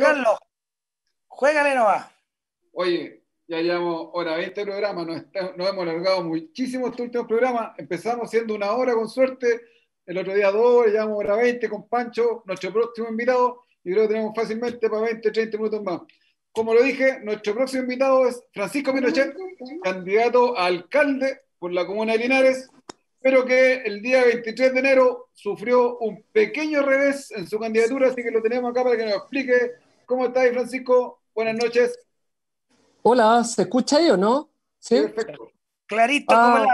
Carlos, Juégale nomás. Oye, ya llevamos hora 20 de programa, nos hemos alargado muchísimo este último programa Empezamos siendo una hora con suerte, el otro día dos ya llevamos hora 20 con Pancho, nuestro próximo invitado, y creo que tenemos fácilmente para 20, 30 minutos más. Como lo dije, nuestro próximo invitado es Francisco Minochet, candidato a alcalde por la comuna de Linares pero que el día 23 de enero sufrió un pequeño revés en su candidatura, así que lo tenemos acá para que nos explique cómo está Francisco. Buenas noches. Hola, ¿se escucha ahí o no? Sí. Perfecto. Clarito ah. ¿cómo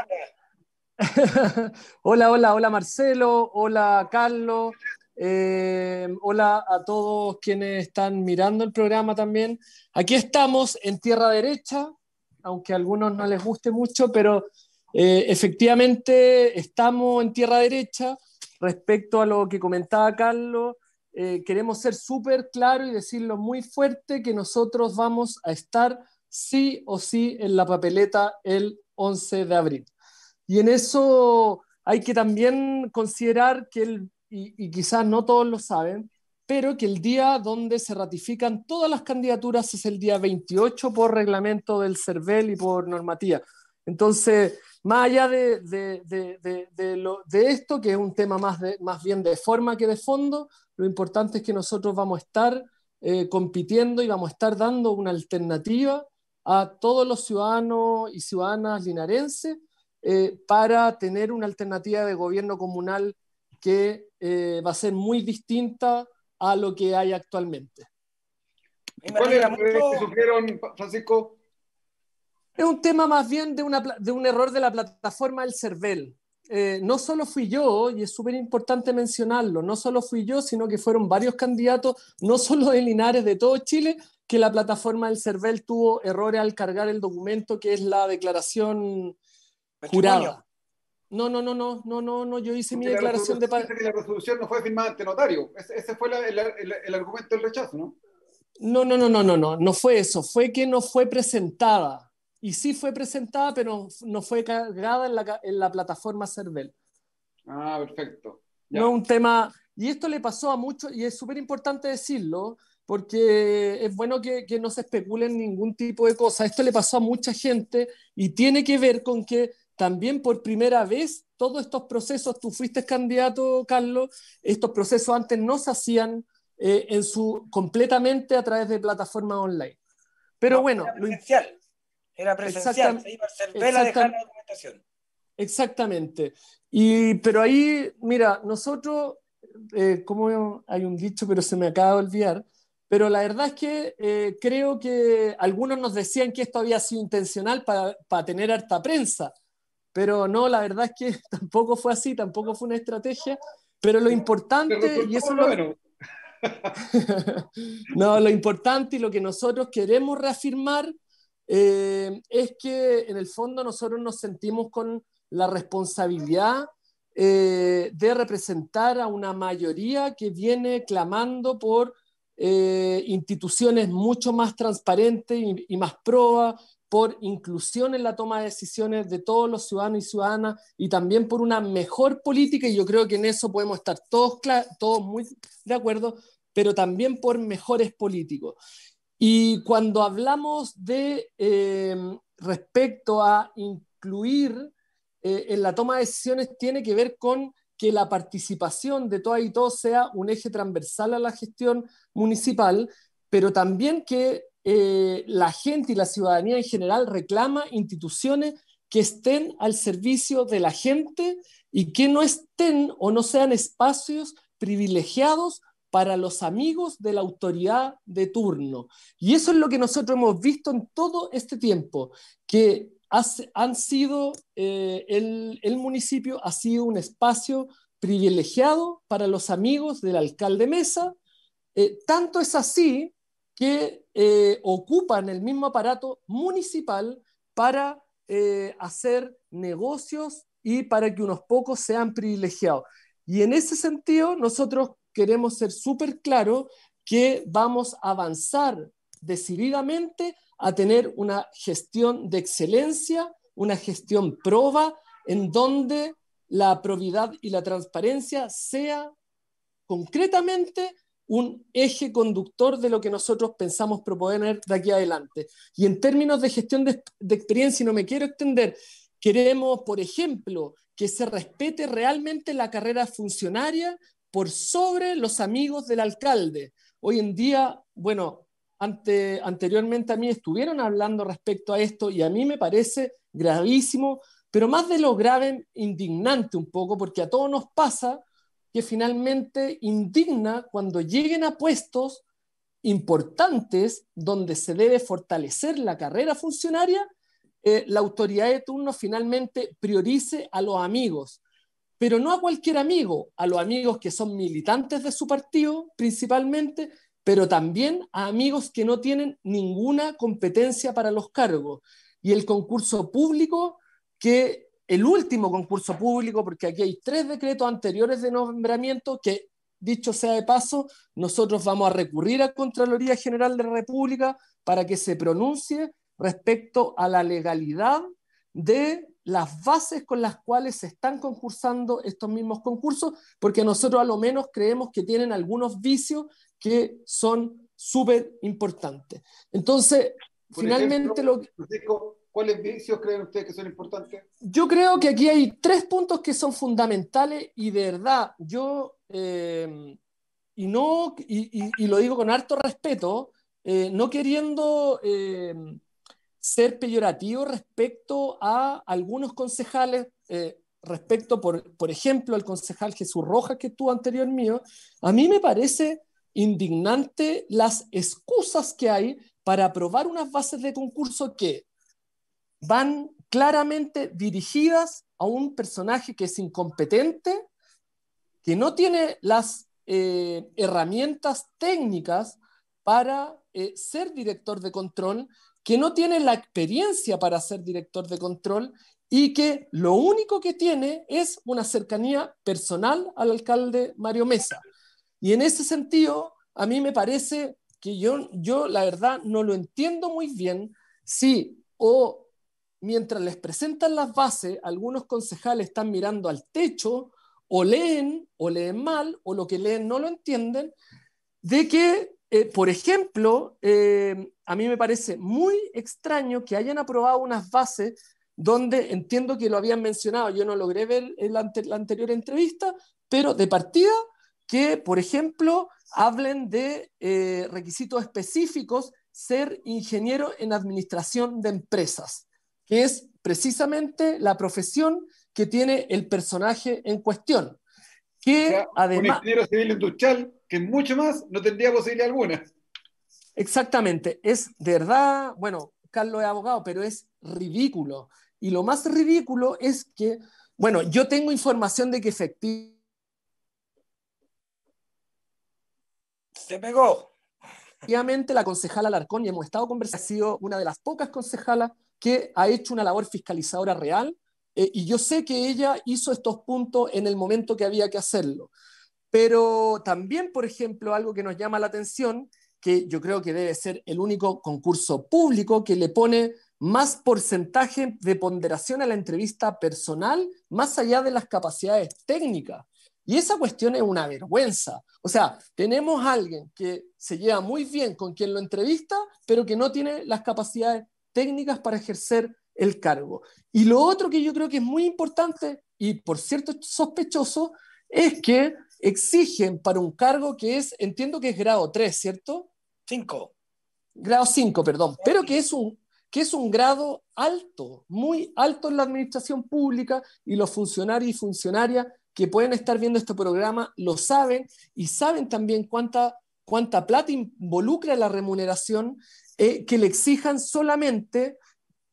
hola, hola, hola Marcelo, hola Carlos, eh, hola a todos quienes están mirando el programa también. Aquí estamos en tierra derecha, aunque a algunos no les guste mucho, pero eh, efectivamente, estamos en tierra derecha respecto a lo que comentaba Carlos. Eh, queremos ser súper claros y decirlo muy fuerte que nosotros vamos a estar sí o sí en la papeleta el 11 de abril. Y en eso hay que también considerar que, el, y, y quizás no todos lo saben, pero que el día donde se ratifican todas las candidaturas es el día 28 por reglamento del CERVEL y por normativa. Entonces, más allá de, esto, que es un tema más, más bien de forma que de fondo, lo importante es que nosotros vamos a estar eh, compitiendo y vamos a estar dando una alternativa a todos los ciudadanos y ciudadanas linarenses eh, para tener una alternativa de gobierno comunal que eh, va a ser muy distinta a lo que hay actualmente. ¿Cuál es la que sufrieron, Francisco? Es un tema más bien de, un error de la plataforma del CERVEL. Eh, no solo fui yo, y es súper importante mencionarlo, no solo fui yo, sino que fueron varios candidatos, no solo de Linares, de todo Chile, que la plataforma del CERVEL tuvo errores al cargar el documento que es la declaración jurada. No, no, no, no, no, no, no, yo hice mi declaración de La resolución no fue firmada ante notario. Ese, fue el, el, argumento del rechazo, ¿no? No, no, no, no, no, no, no fue eso. Fue que no fue presentada y sí fue presentada, pero no fue cargada en la, plataforma Cervel. Ah, perfecto. No es un tema, y esto le pasó a muchos, y es súper importante decirlo, porque es bueno que, no se especulen ningún tipo de cosas, Esto le pasó a mucha gente y tiene que ver con que también por primera vez todos estos procesos, tú fuiste candidato, Carlos, estos procesos antes no se hacían eh, en su, completamente a través de plataformas online. Pero bueno, lo, inicial... Era presencial, se iba a hacer vela dejar la documentación. Exactamente. Y, pero ahí, mira, nosotros, eh, como hay un dicho, pero se me acaba de olvidar, pero la verdad es que eh, creo que algunos nos decían que esto había sido intencional para, tener harta prensa, pero no, la verdad es que tampoco fue así, tampoco fue una estrategia, pero lo importante, y eso no. no, lo importante y lo que nosotros queremos reafirmar eh, es que en el fondo nosotros nos sentimos con la responsabilidad eh, de representar a una mayoría que viene clamando por eh, instituciones mucho más transparentes y, más probas, por inclusión en la toma de decisiones de todos los ciudadanos y ciudadanas y también por una mejor política, y yo creo que en eso podemos estar todos muy de acuerdo, pero también por mejores políticos. Y cuando hablamos de em, respecto a incluir eh, en la toma de decisiones, tiene que ver con que la participación de todas y todos sea un eje transversal a la gestión municipal, pero también que eh, la gente y la ciudadanía en general reclama instituciones que estén al servicio de la gente y que no estén o no sean espacios privilegiados para los amigos de la autoridad de turno. Y eso es lo que nosotros hemos visto en todo este tiempo, que han sido, eh, el, municipio ha sido un espacio privilegiado para los amigos del alcalde Mesa. Eh, tanto es así que eh, ocupan el mismo aparato municipal para hacer negocios y para que unos pocos sean privilegiados. Y en ese sentido, nosotros queremos ser súper claros que vamos a avanzar decididamente a tener una gestión de excelencia, una gestión proba, en donde la probidad y la transparencia sea concretamente un eje conductor de lo que nosotros pensamos proponer de aquí adelante. Y en términos de gestión de, de experiencia, y no me quiero extender, queremos, por ejemplo, que se respete realmente la carrera funcionaria por sobre los amigos del alcalde. Hoy en día, bueno, anteriormente a mí estuvieron hablando respecto a esto y a mí me parece gravísimo, pero más de lo grave, indignante un poco, porque a todos nos pasa que finalmente indigna cuando lleguen a puestos importantes donde se debe fortalecer la carrera funcionaria, eh, la autoridad de turno finalmente priorice a los amigos pero no a cualquier amigo, a los amigos que son militantes de su partido principalmente, pero también a amigos que no tienen ninguna competencia para los cargos. Y el concurso público, que el último concurso público, porque aquí hay tres decretos anteriores de nombramiento que, dicho sea de paso, nosotros vamos a recurrir a Contraloría General de la República para que se pronuncie respecto a la legalidad de las bases con las cuales se están concursando estos mismos concursos, porque nosotros a lo menos creemos que tienen algunos vicios que son súper importantes. Entonces, finalmente lo ¿Cuáles vicios creen ustedes que son importantes? Yo creo que aquí hay tres puntos que son fundamentales y de verdad, yo, eh, y, no, y, lo digo con harto respeto, eh, no queriendo... Eh, ser peyorativo respecto a algunos concejales, eh, respecto, por, por ejemplo, al concejal Jesús Rojas que estuvo anterior mío, a mí me parece indignante las excusas que hay para aprobar unas bases de concurso que van claramente dirigidas a un personaje que es incompetente, que no tiene las eh, herramientas técnicas para eh, ser director de control que no tiene la experiencia para ser director de control y que lo único que tiene es una cercanía personal al alcalde Mario Mesa. Y en ese sentido, a mí me parece que yo, yo la verdad no lo entiendo muy bien si o mientras les presentan las bases, algunos concejales están mirando al techo o leen o leen mal o lo que leen no lo entienden, de que, eh, por ejemplo, eh, a mí me parece muy extraño que hayan aprobado unas bases donde entiendo que lo habían mencionado, yo no logré ver en la, anterior entrevista, pero de partida que, por ejemplo, hablen de eh, requisitos específicos, ser ingeniero en administración de empresas, que es precisamente la profesión que tiene el personaje en cuestión. Que además. Un ingeniero civil industrial, que mucho más no tendría posibilidad alguna. Exactamente, es verdad, bueno, Carlos es abogado, pero es ridículo. Y lo más ridículo es que, bueno, yo tengo información de que efectivamente... Se pegó. Efectivamente, la concejala Larcón, y hemos estado conversando, ha sido una de las pocas concejalas que ha hecho una labor fiscalizadora real, eh, y yo sé que ella hizo estos puntos en el momento que había que hacerlo. Pero también, por ejemplo, algo que nos llama la atención que yo creo que debe ser el único concurso público que le pone más porcentaje de ponderación a la entrevista personal, más allá de las capacidades técnicas. Y esa cuestión es una vergüenza. O sea, tenemos a alguien que se lleva muy bien con quien lo entrevista, pero que no tiene las capacidades técnicas para ejercer el cargo. Y lo otro que yo creo que es muy importante y por cierto sospechoso es que exigen para un cargo que es, entiendo que es grado 3, ¿cierto? Cinco. Grado 5, perdón, pero que es, un, que es un grado alto, muy alto en la administración pública y los funcionarios y funcionarias que pueden estar viendo este programa lo saben y saben también cuánta, cuánta plata involucra la remuneración eh, que le exijan solamente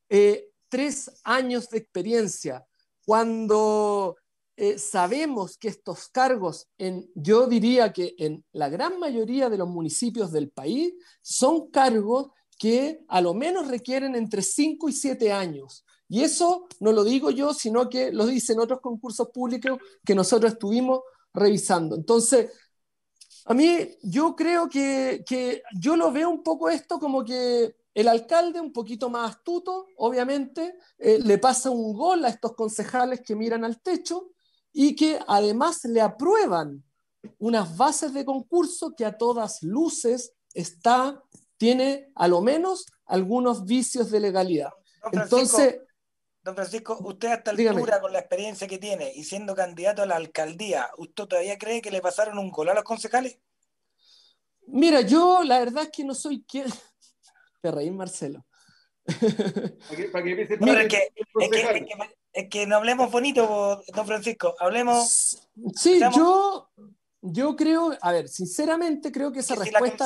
eh, tres años de experiencia. Cuando eh, sabemos que estos cargos, yo diría que en la gran mayoría de los municipios del país, son cargos que a lo menos requieren entre 5 y 7 años. Y eso no lo digo yo, sino que lo dicen otros concursos públicos que nosotros estuvimos revisando. Entonces, a mí yo creo que, yo lo veo un poco esto como que el alcalde, un poquito más astuto, obviamente, eh, le pasa un gol a estos concejales que miran al techo y que además le aprueban unas bases de concurso que a todas luces está, tiene a lo menos algunos vicios de legalidad. Entonces, don Francisco, usted a esta altura, con la experiencia que tiene y siendo candidato a la alcaldía, ¿usted todavía cree que le pasaron un gol a los concejales? Mira, yo la verdad es que no soy quien... Te reí, Marcelo. ¿Para qué, que, es que no hablemos bonito, don Francisco. Hablemos. Sí, yo, yo creo, a ver, sinceramente creo que esa respuesta.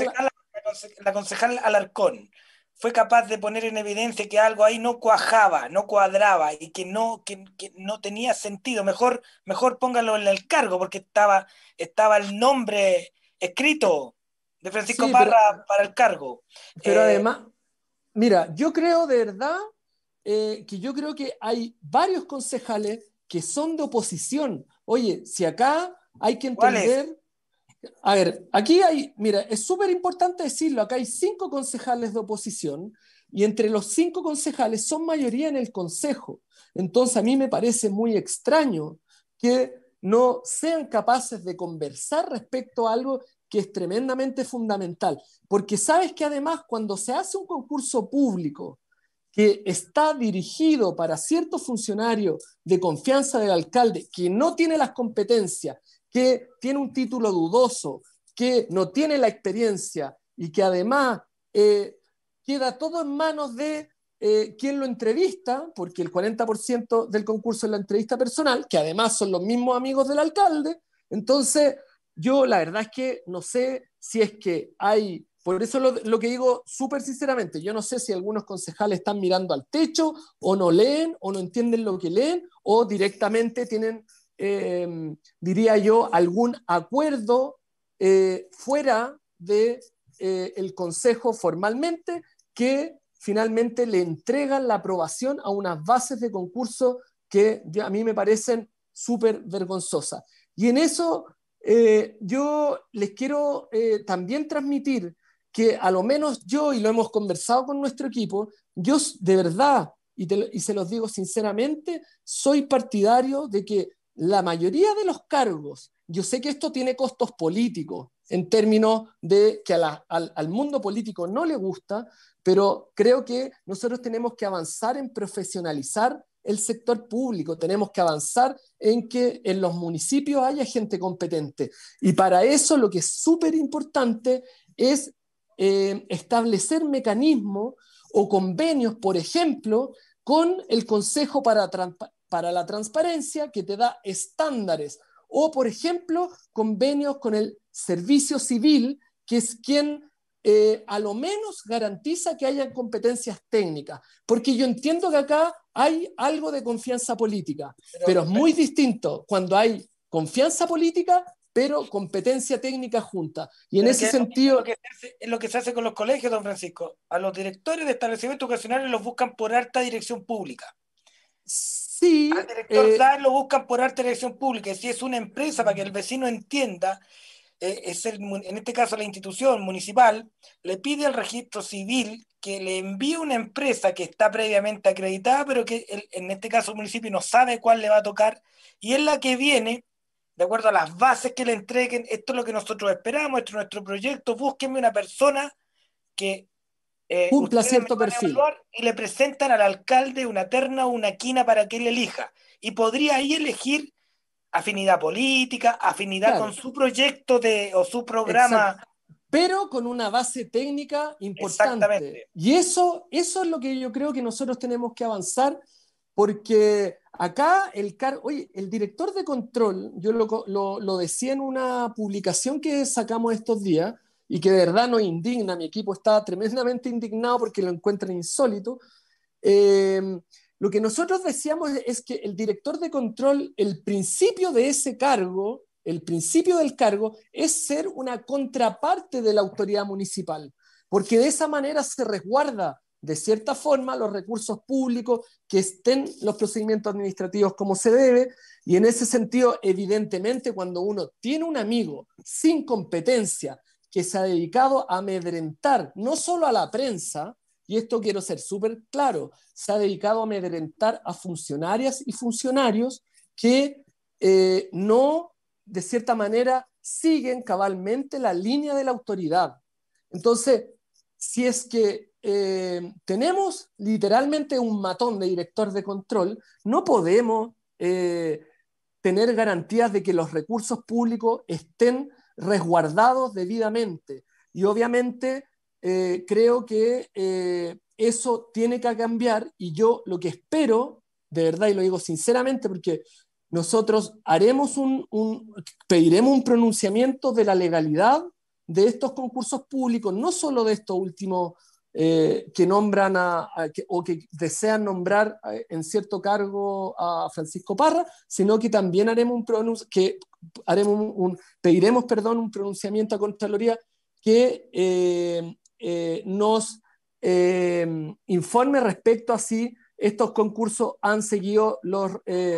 la, concejal, Alarcón fue capaz de poner en evidencia que algo ahí no cuajaba, no cuadraba y que no, que, no tenía sentido. Mejor, mejor póngalo en el cargo porque estaba, estaba el nombre escrito de Francisco Barra Parra para el cargo. Pero eh, además, mira, yo creo de verdad eh, que yo creo que hay varios concejales que son de oposición. Oye, si acá hay que entender... A ver, aquí hay, mira, es súper importante decirlo, acá hay cinco concejales de oposición y entre los cinco concejales son mayoría en el Consejo. Entonces a mí me parece muy extraño que no sean capaces de conversar respecto a algo que es tremendamente fundamental. Porque sabes que además cuando se hace un concurso público que está dirigido para cierto funcionario de confianza del alcalde que no tiene las competencias, que tiene un título dudoso, que no tiene la experiencia y que además eh, queda todo en manos de eh, quien lo entrevista, porque el 40% del concurso es la entrevista personal, que además son los mismos amigos del alcalde. Entonces, yo la verdad es que no sé si es que hay por eso lo, que digo súper sinceramente, yo no sé si algunos concejales están mirando al techo o no leen o no entienden lo que leen o directamente tienen, em, diría yo, algún acuerdo eh, fuera del de, eh, Consejo formalmente que finalmente le entregan la aprobación a unas bases de concurso que a mí me parecen súper vergonzosas. Y en eso eh, yo les quiero también transmitir que a lo menos yo, y lo hemos conversado con nuestro equipo, yo de verdad, y, se los digo sinceramente, soy partidario de que la mayoría de los cargos, yo sé que esto tiene costos políticos en términos de que al, al mundo político no le gusta, pero creo que nosotros tenemos que avanzar en profesionalizar el sector público, tenemos que avanzar en que en los municipios haya gente competente. Y para eso lo que es súper importante es eh, establecer mecanismos o convenios, por ejemplo, con el Consejo para, la Transparencia, que te da estándares, o, por ejemplo, convenios con el Servicio Civil, que es quien eh, a lo menos garantiza que haya competencias técnicas, porque yo entiendo que acá hay algo de confianza política, pero es muy distinto cuando hay confianza política pero competencia técnica junta. Y en ese sentido... es lo que se hace con los colegios, don Francisco. A los directores de establecimientos educacionales los buscan por alta dirección pública. Sí. los eh, lo buscan por alta dirección pública. Si es una empresa, para que el vecino entienda, eh, es en este caso la institución municipal, le pide al registro civil que le envíe una empresa que está previamente acreditada, pero que en este caso el municipio no sabe cuál le va a tocar, y es la que viene de acuerdo a las bases que le entreguen, esto es lo que nosotros esperamos, esto es nuestro proyecto, búsquenme una persona que eh, cumpla cierto perfil. Y le presentan al alcalde una terna o una quina para que él elija. Y podría ahí elegir afinidad política, afinidad con su proyecto o su programa. Pero con una base técnica importante. Exactamente. Y eso, eso es lo que yo creo que nosotros tenemos que avanzar, porque Acá el car oye, el director de control, yo lo, decía en una publicación que sacamos estos días y que de verdad nos indigna, mi equipo está tremendamente indignado porque lo encuentran insólito. Em, lo que nosotros decíamos es que el director de control, el principio de ese cargo, el principio del cargo es ser una contraparte de la autoridad municipal, porque de esa manera se resguarda de cierta forma los recursos públicos, que estén los procedimientos administrativos como se debe. Y en ese sentido, evidentemente, cuando uno tiene un amigo sin competencia que se ha dedicado a amedrentar no solo a la prensa, y esto quiero ser súper claro, se ha dedicado a amedrentar a funcionarias y funcionarios que eh, no, de cierta manera, siguen cabalmente la línea de la autoridad. Entonces, si es que eh, tenemos literalmente un matón de director de control, no podemos eh, tener garantías de que los recursos públicos estén resguardados debidamente. Y obviamente eh, creo que eso tiene que cambiar y yo lo que espero, de verdad y lo digo sinceramente, porque nosotros haremos pediremos un pronunciamiento de la legalidad de estos concursos públicos, no solo de estos últimos eh, que nombran a, o que desean nombrar en cierto cargo a Francisco Parra, sino que también haremos un que haremos pediremos perdón un pronunciamiento a Contraloría que eh, eh, nos informe respecto a si estos concursos han seguido los,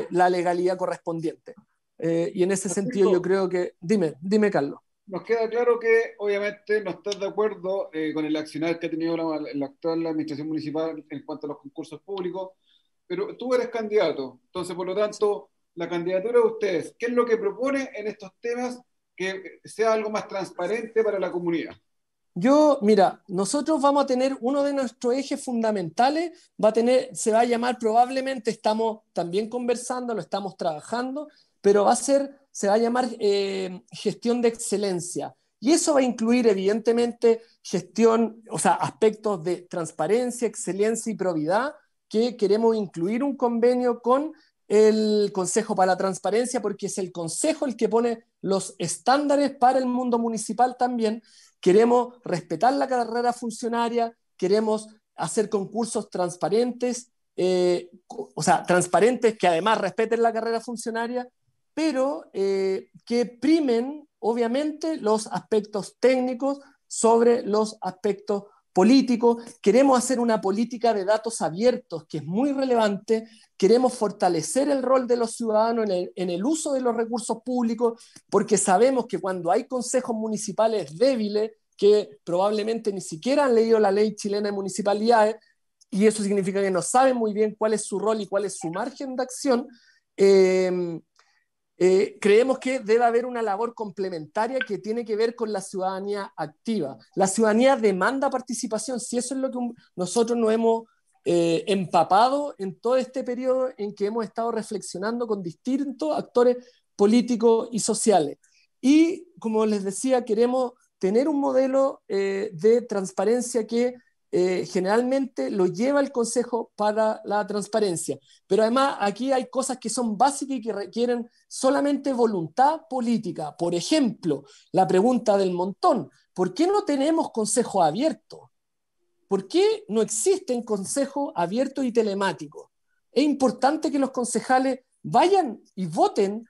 la legalidad correspondiente. y en ese sentido yo creo que, dime, dime Carlos nos queda claro que obviamente no estás de acuerdo eh, con el accionar que ha tenido la, actual administración municipal en cuanto a los concursos públicos, pero tú eres candidato, entonces por lo tanto, la candidatura de ustedes, ¿qué es lo que propone en estos temas que sea algo más transparente para la comunidad? Yo, mira, nosotros vamos a tener uno de nuestros ejes fundamentales, va a tener, se va a llamar probablemente, estamos también conversando, lo estamos trabajando, pero va a ser se va a llamar eh, gestión de excelencia. Y eso va a incluir, evidentemente, gestión, o sea, aspectos de transparencia, excelencia y probidad, que queremos incluir un convenio con el Consejo para la Transparencia, porque es el Consejo el que pone los estándares para el mundo municipal también. Queremos respetar la carrera funcionaria, queremos hacer concursos transparentes, eh, o sea, transparentes que además respeten la carrera funcionaria pero eh, que primen, obviamente, los aspectos técnicos sobre los aspectos políticos. Queremos hacer una política de datos abiertos, que es muy relevante. Queremos fortalecer el rol de los ciudadanos en el, en el uso de los recursos públicos, porque sabemos que cuando hay consejos municipales débiles, que probablemente ni siquiera han leído la ley chilena de municipalidades, y eso significa que no saben muy bien cuál es su rol y cuál es su margen de acción, eh, eh, creemos que debe haber una labor complementaria que tiene que ver con la ciudadanía activa. La ciudadanía demanda participación, si eso es lo que nosotros nos hemos eh, empapado en todo este periodo en que hemos estado reflexionando con distintos actores políticos y sociales. Y, como les decía, queremos tener un modelo eh, de transparencia que eh, generalmente lo lleva el Consejo para la transparencia. Pero además aquí hay cosas que son básicas y que requieren solamente voluntad política. Por ejemplo, la pregunta del montón, ¿por qué no tenemos Consejo abierto? ¿Por qué no existen consejo abierto y telemático? Es importante que los concejales vayan y voten,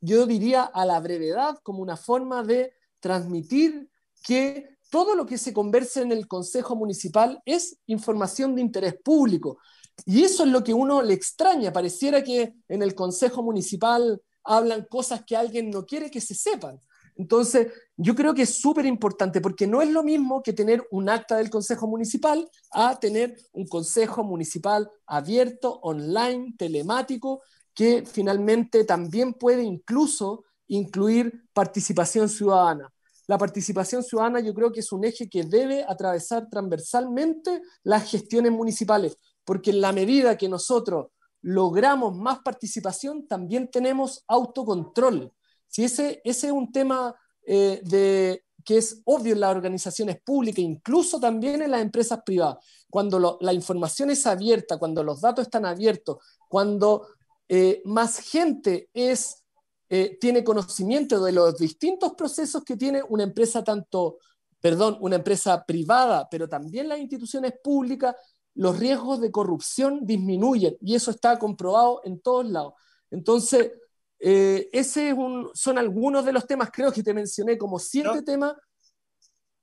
yo diría, a la brevedad como una forma de transmitir que todo lo que se converse en el Consejo Municipal es información de interés público. Y eso es lo que uno le extraña. Pareciera que en el Consejo Municipal hablan cosas que alguien no quiere que se sepan. Entonces, yo creo que es súper importante porque no es lo mismo que tener un acta del Consejo Municipal a tener un Consejo Municipal abierto, online, telemático, que finalmente también puede incluso incluir participación ciudadana la participación ciudadana yo creo que es un eje que debe atravesar transversalmente las gestiones municipales, porque en la medida que nosotros logramos más participación, también tenemos autocontrol. Si ese, es un tema eh, de, que es obvio en las organizaciones públicas, incluso también en las empresas privadas. Cuando la información es abierta, cuando los datos están abiertos, cuando eh, más gente es eh, tiene conocimiento de los distintos procesos que tiene una empresa tanto, perdón, una empresa privada, pero también las instituciones públicas, los riesgos de corrupción disminuyen y eso está comprobado en todos lados. Entonces, eh, ese es un, son algunos de los temas, creo que te mencioné como siete temas.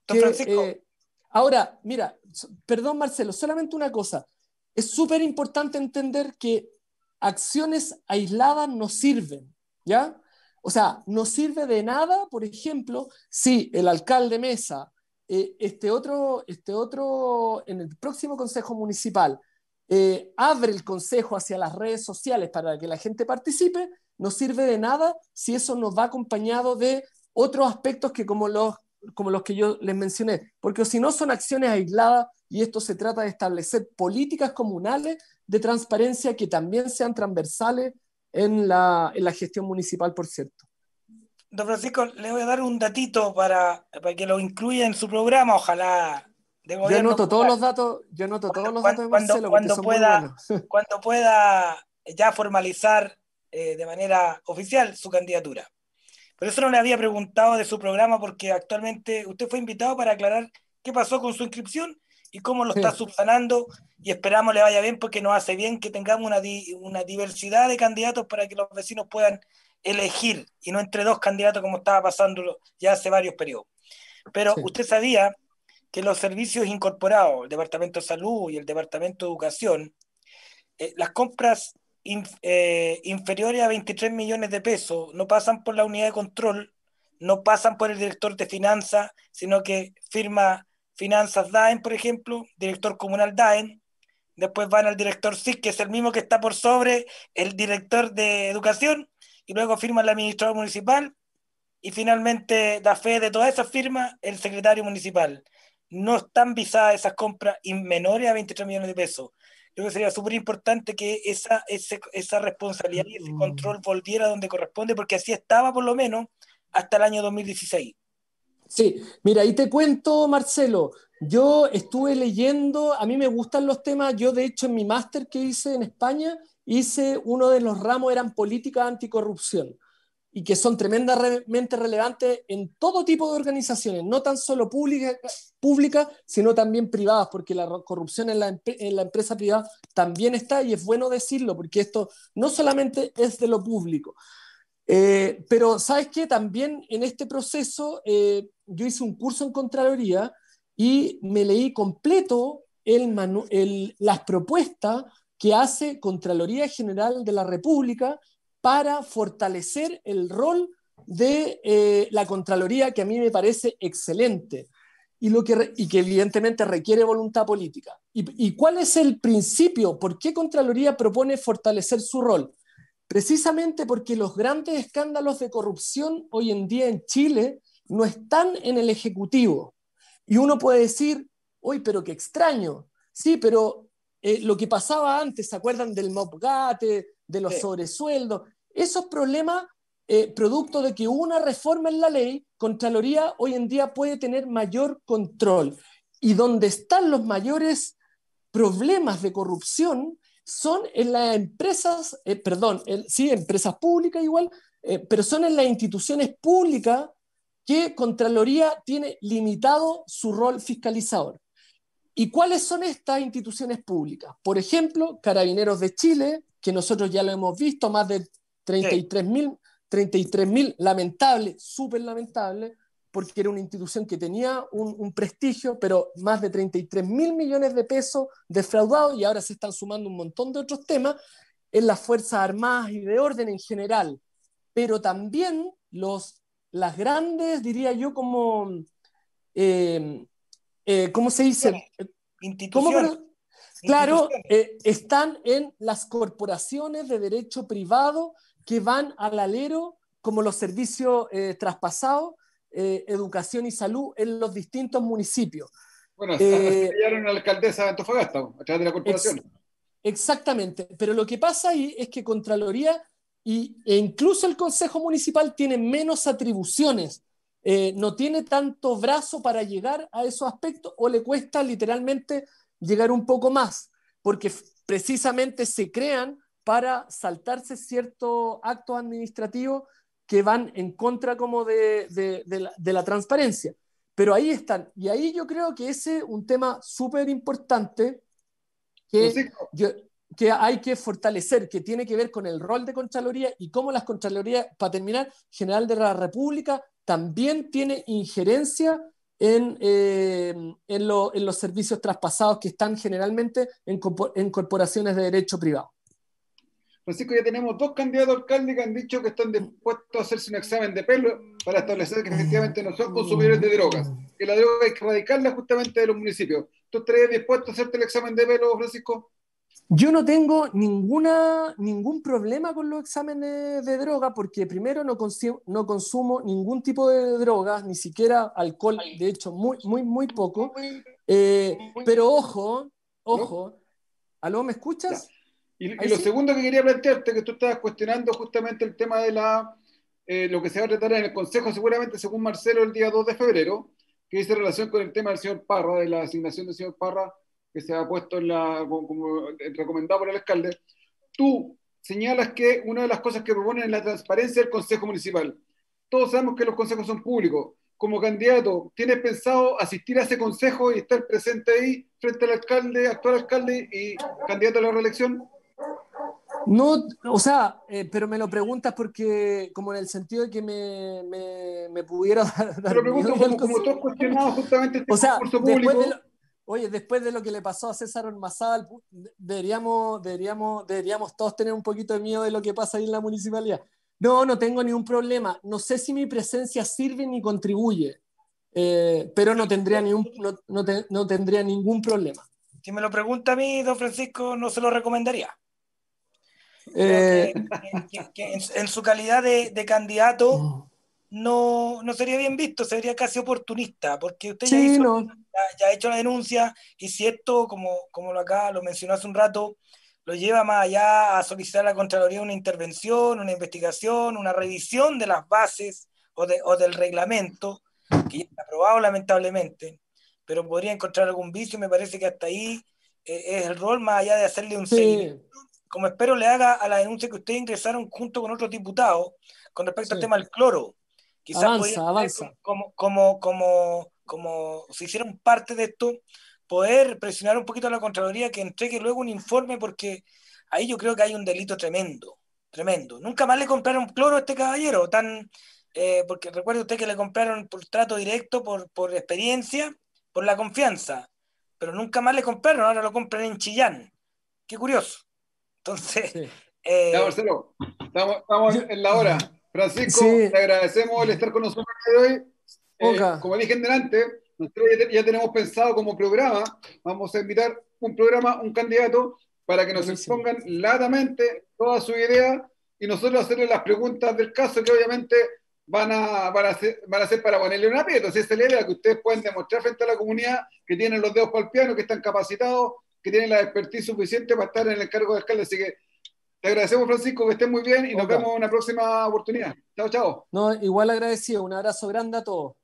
Eh, ahora, mira, perdón Marcelo, solamente una cosa. Es súper importante entender que acciones aisladas no sirven. ¿Ya? O sea, no sirve de nada, por ejemplo, si el alcalde Mesa, eh, este, otro, este otro, en el próximo Consejo Municipal, eh, abre el Consejo hacia las redes sociales para que la gente participe, no sirve de nada si eso nos va acompañado de otros aspectos que como los, como los que yo les mencioné, porque si no son acciones aisladas y esto se trata de establecer políticas comunales de transparencia que también sean transversales en la, gestión municipal, por cierto. Don Francisco, le voy a dar un datito para, que lo incluya en su programa, ojalá. De yo anoto todos los datos, yo anoto todos los datos de Marcelo, pueda, cuando pueda ya formalizar eh, de manera oficial su candidatura. Por eso no le había preguntado de su programa, porque actualmente usted fue invitado para aclarar qué pasó con su inscripción y cómo lo está subsanando y esperamos le vaya bien porque nos hace bien que tengamos una, diversidad de candidatos para que los vecinos puedan elegir y no entre dos candidatos como estaba pasando ya hace varios periodos. Pero usted sabía que los servicios incorporados, el Departamento de Salud y el Departamento de Educación, eh, las compras eh, inferiores a 23 millones de pesos no pasan por la unidad de control, no pasan por el director de finanzas, sino que firma Finanzas DAEN, por ejemplo, director comunal DAEN, después van al director SIC, que es el mismo que está por sobre el director de educación, y luego firma el administrador municipal, y finalmente da fe de todas esas firmas el secretario municipal. No están visadas esas compras y menores a 23 millones de pesos. Yo creo que sería súper importante que esa, esa responsabilidad y ese mm. control volviera donde corresponde, porque así estaba por lo menos hasta el año 2016. Sí, mira, ahí te cuento, Marcelo. Yo estuve leyendo, a mí me gustan los temas, yo de hecho en mi máster que hice en España, hice uno de los ramos, eran política anticorrupción, y que son tremendamente relevantes en todo tipo de organizaciones, no tan solo públicas, sino también privadas, porque la corrupción en la empresa privada también está, y es bueno decirlo, porque esto no solamente es de lo público. Eh, pero, ¿sabes qué? También en este proceso eh, yo hice un curso en Contraloría y me leí completo el las propuestas que hace Contraloría General de la República para fortalecer el rol de eh, la Contraloría, que a mí me parece excelente y, lo que, y que evidentemente requiere voluntad política. ¿Y, ¿Y cuál es el principio? ¿Por qué Contraloría propone fortalecer su rol? precisamente porque los grandes escándalos de corrupción hoy en día en Chile no están en el Ejecutivo. Y uno puede decir, uy, pero qué extraño. Sí, pero eh, lo que pasaba antes, ¿se acuerdan del mobgate, de los sobresueldos? Esos problemas, eh, producto de que una reforma en la ley, Contraloría hoy en día puede tener mayor control. Y donde están los mayores problemas de corrupción son en las empresas, eh, perdón, sí, empresas públicas igual, eh, pero son en las instituciones públicas que Contraloría tiene limitado su rol fiscalizador. ¿Y cuáles son estas instituciones públicas? Por ejemplo, Carabineros de Chile, que nosotros ya lo hemos visto, más de 33 mil, lamentable, súper lamentable, porque era una institución que tenía un, prestigio, pero más de 33 mil millones de pesos defraudados y ahora se están sumando un montón de otros temas en las Fuerzas Armadas y de orden en general, pero también los, las grandes, diría yo, como, eh, eh, ¿cómo se dice? Instituciones. Claro, eh, están en las corporaciones de derecho privado que van al alero como los servicios traspasados eh, educación y salud en los distintos municipios. Bueno, se eh, la alcaldesa de Antofagasta a través de la corporación. exactamente, pero lo que pasa ahí es que Contraloría y, e incluso el Consejo Municipal tiene menos atribuciones, eh, no tiene tanto brazo para llegar a esos aspectos o le cuesta literalmente llegar un poco más, porque precisamente se crean para saltarse cierto actos administrativo que van en contra como de, la, transparencia. Pero ahí están. Y ahí yo creo que ese es un tema súper importante que, que hay que fortalecer, que tiene que ver con el rol de Contraloría y cómo las Contralorías, para terminar, General de la República también tiene injerencia en, eh, los servicios traspasados que están generalmente en corporaciones de derecho privado. Francisco, ya tenemos dos candidatos alcaldes alcalde que han dicho que están dispuestos a hacerse un examen de pelo para establecer que efectivamente no mm. son consumidores de drogas, que la droga hay que erradicarla justamente de los municipios. ¿Tú estarías dispuesto a hacerte el examen de pelo, Francisco? Yo no tengo ninguna, ningún problema con los exámenes de droga porque primero no, no consumo ningún tipo de drogas, ni siquiera alcohol, de hecho muy, muy, muy poco. Eh, pero ojo, ojo, ¿aló, me escuchas? Y, lo segundo que quería plantearte, que tú estabas cuestionando justamente el tema de la, eh, lo que se va a tratar en el Consejo, seguramente según Marcelo, el día 2 de febrero, que dice relación con el tema del señor Parra, de la asignación del señor Parra, que se ha puesto en la, como, como recomendado por el alcalde. Tú señalas que una de las cosas que proponen es la transparencia del Consejo Municipal. Todos sabemos que los consejos son públicos. Como candidato, ¿tienes pensado asistir a ese consejo y estar presente ahí frente al alcalde, actual alcalde y candidato a la reelección? No, o sea, eh, pero me lo preguntas porque, como en el sentido de que me, me, me pudiera dar. Pero pregunto como, como tú justamente este o sea, De oye, después de lo que le pasó a César Ormazábal, deberíamos, deberíamos, deberíamos todos tener un poquito de miedo de lo que pasa ahí en la municipalidad. No, no tengo ningún problema. No sé si mi presencia sirve ni contribuye, eh, pero no tendría, ningún, no, no, no tendría ningún problema. Si me lo pregunta a mí, don Francisco, no se lo recomendaría. Eh, en, su calidad de, candidato no, sería bien visto, sería casi oportunista, porque usted ya, hizo, ha hecho la denuncia y si esto, como, como lo acá lo mencionó hace un rato, lo lleva más allá a solicitar a la Contraloría una intervención, una investigación, una revisión de las bases o, de, o del reglamento, que ya aprobado lamentablemente, pero podría encontrar algún vicio, me parece que hasta ahí eh, es el rol, más allá de hacerle un sí. seguimiento, como espero le haga a la denuncia que ustedes ingresaron junto con otros diputados con respecto al tema del cloro. Quizás avanza, avanza. Como, como, como, como se hicieron parte de esto, poder presionar un poquito a la Contraloría que entregue luego un informe, porque ahí yo creo que hay un delito tremendo, tremendo. Nunca más le compraron cloro a este caballero, tan eh, porque recuerde usted que le compraron por trato directo, por, por experiencia, por la confianza, pero nunca más le compraron, ahora lo compran en Chillán. Qué curioso. Entonces. Eh, Marcelo, estamos, en la hora. Francisco, te agradecemos el estar con nosotros hoy. Eh, como dije delante, nosotros ya, tenemos pensado como programa, vamos a invitar un programa, un candidato, para que nos expongan latamente toda su idea y nosotros hacerle las preguntas del caso que obviamente van a, van hacer, para ponerle un aprieto. Entonces, esa es la idea que ustedes pueden demostrar frente a la comunidad que tienen los dedos para el piano, que están capacitados que tienen la expertise suficiente para estar en el cargo de escala, Así que te agradecemos, Francisco, que estés muy bien y nos vemos en una próxima oportunidad. Chao, chao. No, igual agradecido. Un abrazo grande a todos.